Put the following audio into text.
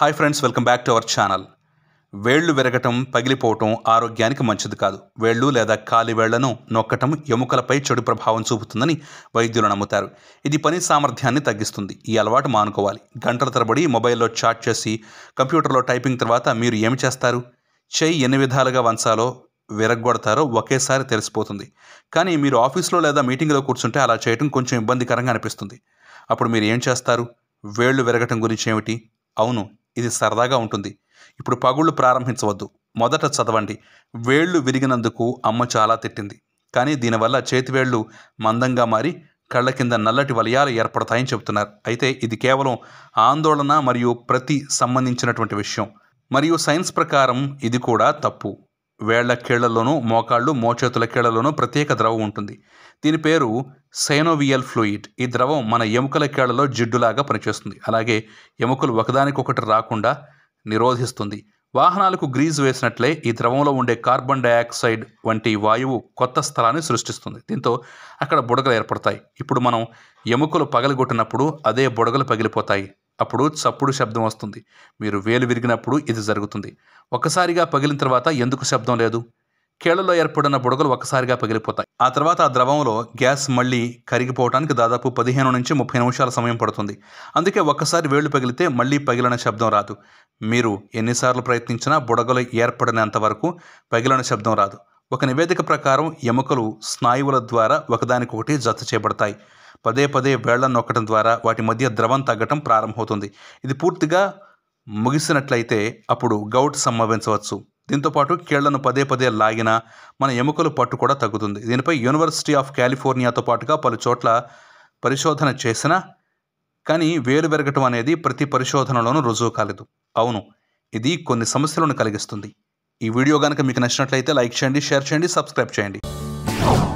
hi friends welcome back to our channel వేళ్లు విరగటం పగిలిపోవటం ఆరోగ్యానికి మంచిది కాదు వేళ్ళు లేదా కాలి వేళ్లను నొక్కటం ఎముకలపై చెడు ప్రభావం చూపుతుందని వైద్యులు నమ్ముతారు ఇది పని సామర్థ్యాన్ని తగ్గిస్తుంది ఈ అలవాటు మానుకోవాలి గంటల తరబడి మొబైల్లో చాట్ చేసి కంప్యూటర్లో టైపింగ్ తర్వాత మీరు ఏమి చేస్తారు చేయి ఎన్ని విధాలుగా వంచాలో విరగొడతారో ఒకేసారి తెలిసిపోతుంది కానీ మీరు ఆఫీస్లో లేదా మీటింగ్లో కూర్చుంటే అలా చేయటం కొంచెం ఇబ్బందికరంగా అనిపిస్తుంది అప్పుడు మీరు ఏం చేస్తారు వేళ్లు విరగటం గురించి ఏమిటి అవును ఇది సరదాగా ఉంటుంది ఇప్పుడు పగుళ్ళు ప్రారంభించవద్దు మొదట చదవండి వేళ్ళు విరిగినందుకు అమ్మ చాలా తిట్టింది కానీ దీనివల్ల చేతివేళ్లు మందంగా మారి కళ్ళ కింద నల్లటి వలయాలు ఏర్పడతాయని చెబుతున్నారు అయితే ఇది కేవలం ఆందోళన మరియు ప్రతి సంబంధించినటువంటి విషయం మరియు సైన్స్ ప్రకారం ఇది కూడా తప్పు వేళ్ల కీళ్లలోనూ మోకాళ్ళు మోచేతుల కీళ్లలోనూ ప్రత్యేక ద్రవం ఉంటుంది దీని పేరు సైనోవియల్ ఫ్లూయిడ్ ఈ ద్రవం మన ఎముకల కీళ్లలో జిడ్డులాగా పనిచేస్తుంది అలాగే ఎముకలు ఒకదానికొకటి రాకుండా నిరోధిస్తుంది వాహనాలకు గ్రీజ్ వేసినట్లే ఈ ద్రవంలో ఉండే కార్బన్ డయాక్సైడ్ వంటి వాయువు కొత్త స్థలాన్ని సృష్టిస్తుంది దీంతో అక్కడ బుడగలు ఏర్పడతాయి ఇప్పుడు మనం ఎముకలు పగలగొట్టినప్పుడు అదే బుడగలు పగిలిపోతాయి అప్పుడు చప్పుడు శబ్దం వస్తుంది మీరు వేలు విరిగినప్పుడు ఇది జరుగుతుంది ఒక్కసారిగా పగిలిన తర్వాత ఎందుకు శబ్దం లేదు కేళ్లలో ఏర్పడిన బుడగలు ఒక్కసారిగా పగిలిపోతాయి ఆ తర్వాత ఆ ద్రవంలో గ్యాస్ మళ్ళీ కరిగిపోవడానికి దాదాపు పదిహేను నుంచి ముప్పై నిమిషాల సమయం పడుతుంది అందుకే ఒక్కసారి వేళ్లు పగిలితే మళ్ళీ పగిలిన శబ్దం రాదు మీరు ఎన్నిసార్లు ప్రయత్నించినా బుడగలు ఏర్పడినంత వరకు పగిలిన శబ్దం రాదు ఒక నివేదిక ప్రకారం ఎముకలు స్నాయువుల ద్వారా ఒకదానికొకటి జత చేయబడతాయి పదే పదే వేళ్ల నొక్కడం ద్వారా వాటి మధ్య ద్రవం తగ్గటం ప్రారంభమవుతుంది ఇది పూర్తిగా ముగిసినట్లయితే అప్పుడు గౌట్ సంభవించవచ్చు దీంతోపాటు కీళ్లను పదే పదే లాగినా మన ఎముకలు పట్టు కూడా తగ్గుతుంది దీనిపై యూనివర్సిటీ ఆఫ్ కాలిఫోర్నియాతో పాటుగా పలు చోట్ల పరిశోధన చేసిన కానీ వేలు పెరగటం అనేది ప్రతి పరిశోధనలోనూ రుజువు కాలేదు అవును ఇది కొన్ని సమస్యలను కలిగిస్తుంది ఈ వీడియో కనుక మీకు నచ్చినట్లయితే లైక్ చేయండి షేర్ చేయండి సబ్స్క్రైబ్ చేయండి